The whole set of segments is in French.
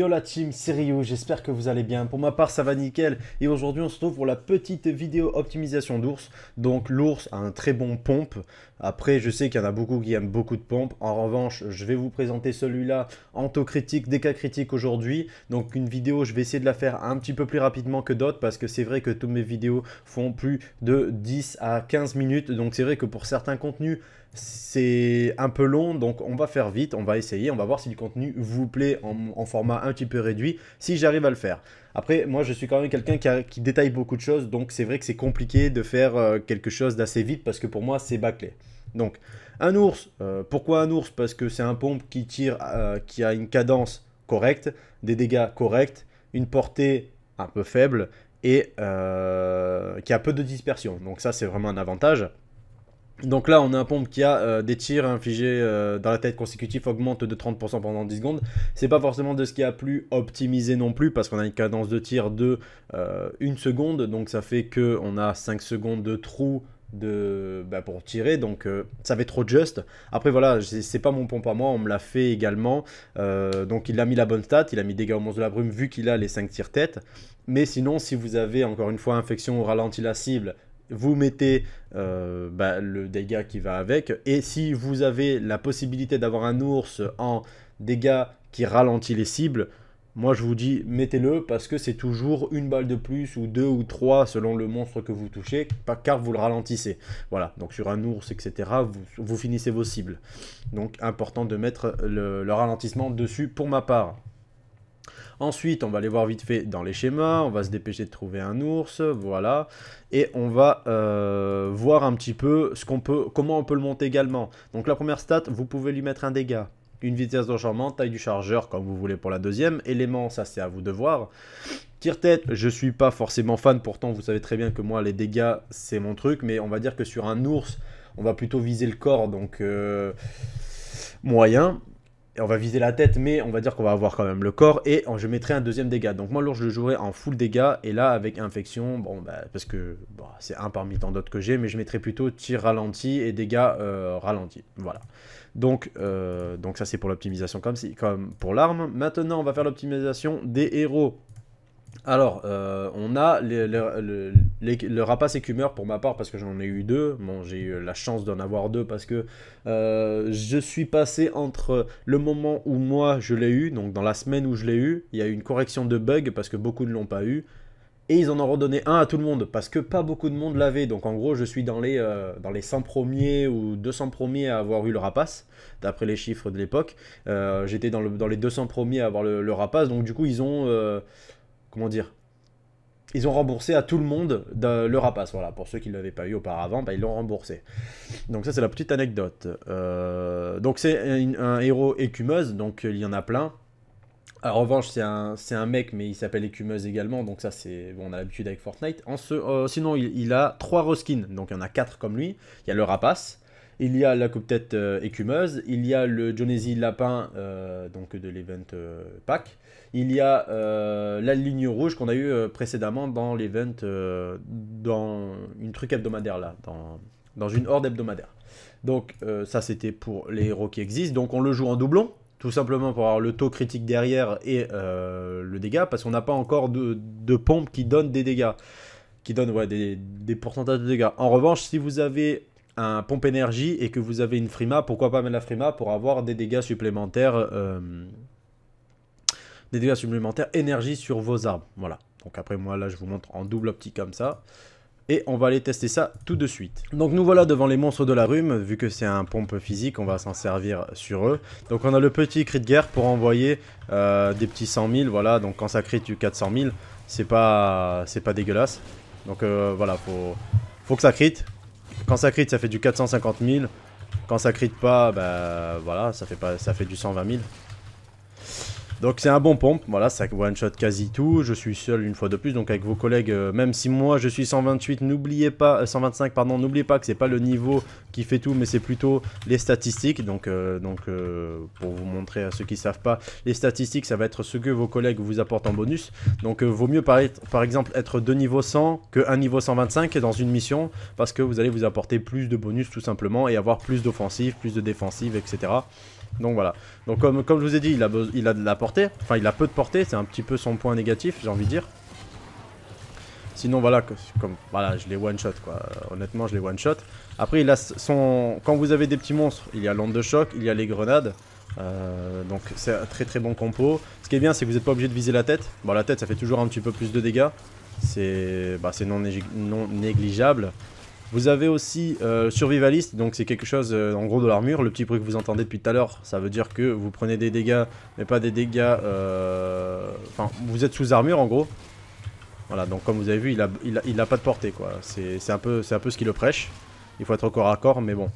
yo la team, c'est Ryu, j'espère que vous allez bien. Pour ma part, ça va nickel. Et aujourd'hui, on se retrouve pour la petite vidéo optimisation d'ours. Donc l'ours a un très bon pompe. Après, je sais qu'il y en a beaucoup qui aiment beaucoup de pompes. En revanche, je vais vous présenter celui-là en taux critique, des cas aujourd'hui. Donc une vidéo, je vais essayer de la faire un petit peu plus rapidement que d'autres parce que c'est vrai que toutes mes vidéos font plus de 10 à 15 minutes. Donc c'est vrai que pour certains contenus, c'est un peu long, donc on va faire vite, on va essayer, on va voir si le contenu vous plaît en, format un petit peu réduit, si j'arrive à le faire. Après, moi je suis quand même quelqu'un qui, détaille beaucoup de choses, donc c'est vrai que c'est compliqué de faire euh, quelque chose d'assez vite parce que pour moi c'est bâclé. Donc, un ours, euh, pourquoi un ours Parce que c'est un pompe qui tire, euh, qui a une cadence correcte, des dégâts corrects, une portée un peu faible et qui a peu de dispersion. Donc ça c'est vraiment un avantage. Donc là, on a un pompe qui a euh, des tirs infligés euh, dans la tête consécutive, augmente de 30% pendant 10 secondes. C'est pas forcément de ce qui a plus optimisé non plus parce qu'on a une cadence de tir de 1 euh, seconde, donc ça fait qu'on a 5 secondes de trou de bah, pour tirer donc ça fait trop juste après voilà c'est pas mon pompe à moi on me l'a fait également donc il a mis la bonne stat il a mis dégâts au monstre de la brume vu qu'il a les 5 tirs tête mais sinon si vous avez encore une fois infection ou ralenti la cible vous mettez euh, bah, le dégât qui va avec. Et si vous avez la possibilité d'avoir un ours en dégâts qui ralentit les cibles, moi je vous dis mettez-le parce que c'est toujours une balle de plus ou deux ou trois selon le monstre que vous touchez, car vous le ralentissez. Voilà, donc sur un ours, etc., vous, finissez vos cibles. Donc important de mettre le ralentissement dessus pour ma part. Ensuite, on va aller voir vite fait dans les schémas, on va se dépêcher de trouver un ours, voilà, et on va euh, voir un petit peu ce qu'on peut, comment on peut le monter également. Donc la première stat, vous pouvez lui mettre un dégât, une vitesse d'enchantement, taille du chargeur comme vous voulez pour la deuxième, élément, ça c'est à vous de voir. Tire-tête, je suis pas forcément fan, pourtant vous savez très bien que moi les dégâts c'est mon truc, mais on va dire que sur un ours, on va plutôt viser le corps, donc... Euh, moyen on va viser la tête, mais on va dire qu'on va avoir quand même le corps, et je mettrai un deuxième dégât. Donc moi, l'ours, je le jouerai en full dégât et là, avec infection, bon, bah, parce que c'est un parmi tant d'autres que j'ai, mais je mettrai plutôt tir ralenti et dégâts euh, ralenti. Voilà. Donc, euh, donc ça, c'est pour l'optimisation comme, si, comme pour l'arme. Maintenant, on va faire l'optimisation des héros. Alors, euh, on a le rapace écumeur pour ma part parce que j'en ai eu deux. Bon, j'ai eu la chance d'en avoir deux parce que euh, je suis passé entre le moment où moi je l'ai eu, donc dans la semaine où je l'ai eu, il y a eu une correction de bug parce que beaucoup ne l'ont pas eu. Et ils en ont redonné un à tout le monde parce que pas beaucoup de monde l'avait. Donc en gros, je suis dans les, euh, dans les 100 premiers ou 200 premiers à avoir eu le rapace, d'après les chiffres de l'époque. J'étais dans, le, dans, les 200 premiers à avoir le, le rapace. Donc du coup, ils ont comment dire ils ont remboursé à tout le monde le rapace. Voilà, pour ceux qui ne l'avaient pas eu auparavant, bah, ils l'ont remboursé. Donc ça, c'est la petite anecdote. Euh, donc c'est un, héros écumeuse, donc il y en a plein. En revanche, c'est un, mec, mais il s'appelle écumeuse également, donc ça, c'est bon, on a l'habitude avec Fortnite. Euh, sinon, il, a trois Roskins. donc il y en a quatre comme lui. Il y a le rapace, il y a la coupe-tête euh, écumeuse, il y a le Jonesy lapin euh, donc de l'event euh, pack, il y a la ligne rouge qu'on a eu précédemment dans l'event dans une truc hebdomadaire là, dans, dans une horde hebdomadaire. Donc ça c'était pour les héros qui existent. Donc on le joue en doublon, tout simplement pour avoir le taux critique derrière et le dégât, parce qu'on n'a pas encore de, pompe qui donne des dégâts, qui donne des, pourcentages de dégâts. En revanche, si vous avez un pompe énergie et que vous avez une Frima, pourquoi pas mettre la Frima pour avoir des dégâts supplémentaires euh, des dégâts supplémentaires énergie sur vos arbres. Voilà. Donc après moi là je vous montre en double optique comme ça. Et on va aller tester ça tout de suite. Donc nous voilà devant les monstres de la rume Vu que c'est un pompe physique, on va s'en servir sur eux. Donc on a le petit cri de guerre pour envoyer euh, des petits 100 000. Voilà, donc quand ça crie tu 400 000, c'est pas, pas dégueulasse. Donc euh, voilà, faut, faut que ça crite, quand ça crit, ça fait du 450 000. Quand ça crit pas, bah voilà, ça fait, pas, ça fait du 120 000. Donc c'est un bon pompe, voilà, ça one shot quasi tout. Je suis seul une fois de plus, donc avec vos collègues, euh, même si moi je suis 128, n'oubliez pas, 125, euh, pardon, n'oubliez pas que c'est pas le niveau qui fait tout, mais c'est plutôt les statistiques. Donc, euh, donc pour vous montrer à ceux qui savent pas, les statistiques, ça va être ce que vos collègues vous apportent en bonus. Donc vaut mieux par, par exemple être de niveau 100 que un niveau 125 dans une mission, parce que vous allez vous apporter plus de bonus tout simplement et avoir plus d'offensives, plus de défensives, etc. Donc voilà. Donc comme, je vous ai dit, il a, de la portée. Enfin, il a peu de portée. C'est un petit peu son point négatif, j'ai envie de dire. Sinon, voilà, comme, voilà, je l'ai one-shot, quoi. Honnêtement, je les one-shot. Après, il a son... Quand vous avez des petits monstres, il y a l'onde de choc, il y a les grenades. Euh, donc c'est un très très bon compo. Ce qui est bien, c'est que vous n'êtes pas obligé de viser la tête. Bon, la tête, ça fait toujours un petit peu plus de dégâts. C'est bah, c'est non négligeable. Vous avez aussi Survivalist, euh, survivaliste, donc c'est quelque chose euh, en gros de l'armure. Le petit bruit que vous entendez depuis tout à l'heure, ça veut dire que vous prenez des dégâts, mais pas des dégâts... Euh, enfin, vous êtes sous armure en gros. Voilà, donc comme vous avez vu, il a, il pas de portée quoi. C'est un, peu, un peu ce qui le prêche. Il faut être au corps à corps, mais bon.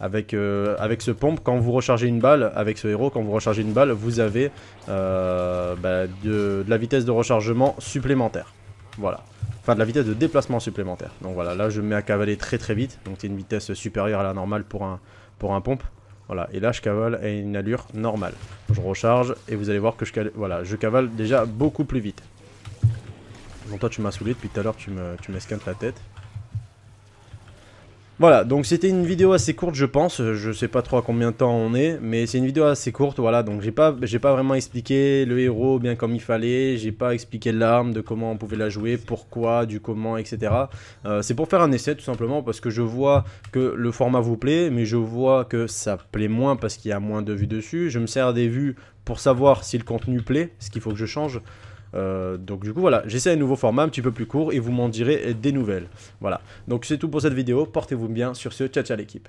Avec, avec ce pompe, quand vous rechargez une balle, avec ce héros, quand vous rechargez une balle, vous avez bah, de la vitesse de rechargement supplémentaire. Voilà enfin de la vitesse de déplacement supplémentaire. Donc voilà, là je me mets à cavaler très très vite, donc c'est une vitesse supérieure à la normale pour un, pour un pompe. Voilà, et là je cavale à une allure normale. Je recharge et vous allez voir que je, cavale, voilà, je cavale déjà beaucoup plus vite. Bon toi tu m'as saoulé depuis tout à l'heure, tu m'esquintes me, tu la tête. Voilà, donc c'était une vidéo assez courte, je pense. Je sais pas trop à combien de temps on est, mais c'est une vidéo assez courte. Voilà, donc j'ai pas, j'ai pas vraiment expliqué le héros bien comme il fallait. J'ai pas expliqué l'arme, de comment on pouvait la jouer, pourquoi, du comment, etc. Euh, c'est pour faire un essai tout simplement parce que je vois que le format vous plaît, mais je vois que ça plaît moins parce qu'il y a moins de vues dessus. Je me sers des vues pour savoir si le contenu plaît, ce qu'il faut que je change. Euh, donc du coup voilà, j'essaie un nouveau format un petit peu plus court et vous m'en direz des nouvelles. Voilà, donc c'est tout pour cette vidéo, portez-vous bien, sur ce, ciao ciao l'équipe.